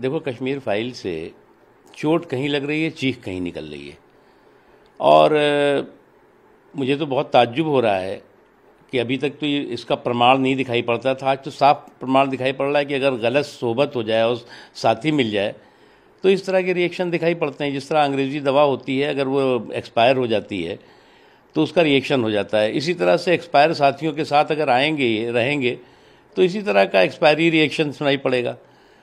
देखो कश्मीर फाइल से चोट कहीं लग रही है चीख कहीं निकल रही है और मुझे तो बहुत ताज्जुब हो रहा है कि अभी तक तो ये इसका प्रमाण नहीं दिखाई पड़ता था आज तो साफ प्रमाण दिखाई पड़ रहा है कि अगर गलत सोबत हो जाए और साथी मिल जाए तो इस तरह के रिएक्शन दिखाई पड़ते हैं जिस तरह अंग्रेजी दवा होती है अगर वो एक्सपायर हो जाती है तो उसका रिएक्शन हो जाता है इसी तरह से एक्सपायर साथियों के साथ अगर आएंगे रहेंगे तो इसी तरह का एक्सपायरी रिएक्शन सुनाई पड़ेगा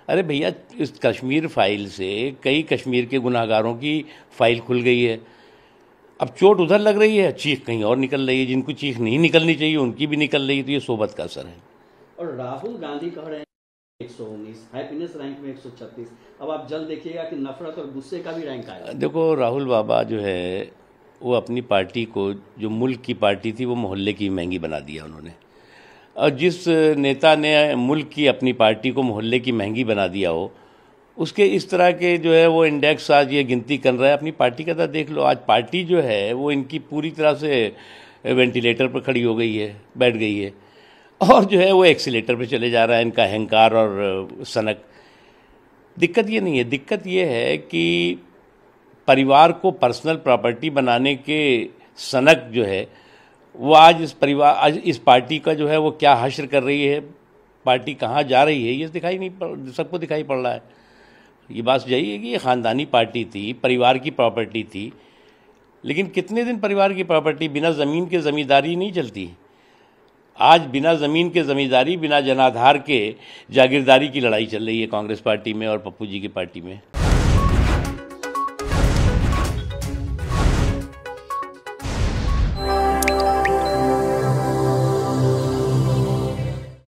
अरे भैया इस कश्मीर फाइल से कई कश्मीर के गुनाहगारों की फाइल खुल गई है अब चोट उधर लग रही है चीख कहीं और निकल रही है जिनको चीख नहीं निकलनी चाहिए उनकी भी निकल रही है तो ये सोबत का असर है और राहुल गांधी कह रहे हैं एक सौ रैंक में एक सौ छत्तीस अब आप जल्द देखिएगा कि नफरत और गुस्से का भी रैंक आएगा देखो राहुल बाबा जो है वो अपनी पार्टी को जो मुल्क की पार्टी थी वो मोहल्ले की महंगी बना दिया उन्होंने और जिस नेता ने मुल्क की अपनी पार्टी को मोहल्ले की महंगी बना दिया हो उसके इस तरह के जो है वो इंडेक्स आज ये गिनती कर रहा है अपनी पार्टी का तो देख लो आज पार्टी जो है वो इनकी पूरी तरह से वेंटिलेटर पर खड़ी हो गई है बैठ गई है और जो है वो एक्सीटर पर चले जा रहा है इनका अहंकार और सनक दिक्कत ये नहीं है दिक्कत ये है कि परिवार को पर्सनल प्रॉपर्टी बनाने के सनक जो है वो आज इस परिवार आज इस पार्टी का जो है वो क्या हश्र कर रही है पार्टी कहाँ जा रही है ये दिखाई नहीं पड़ सबको दिखाई पड़ रहा है ये बात यही है कि ये ख़ानदानी पार्टी थी परिवार की प्रॉपर्टी थी लेकिन कितने दिन परिवार की प्रॉपर्टी बिना ज़मीन के ज़मींदारी नहीं चलती आज बिना ज़मीन के ज़मींदारी बिना जनाधार के जागीरदारी की लड़ाई चल रही है कांग्रेस पार्टी में और पप्पू जी की पार्टी में